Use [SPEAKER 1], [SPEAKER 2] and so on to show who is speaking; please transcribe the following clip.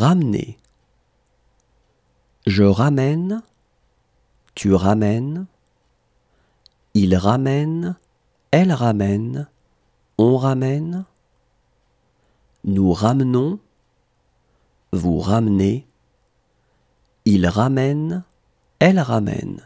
[SPEAKER 1] Ramener. Je ramène, tu ramènes, il ramène, elle ramène, on ramène, nous ramenons, vous ramenez, il ramène, elle ramène.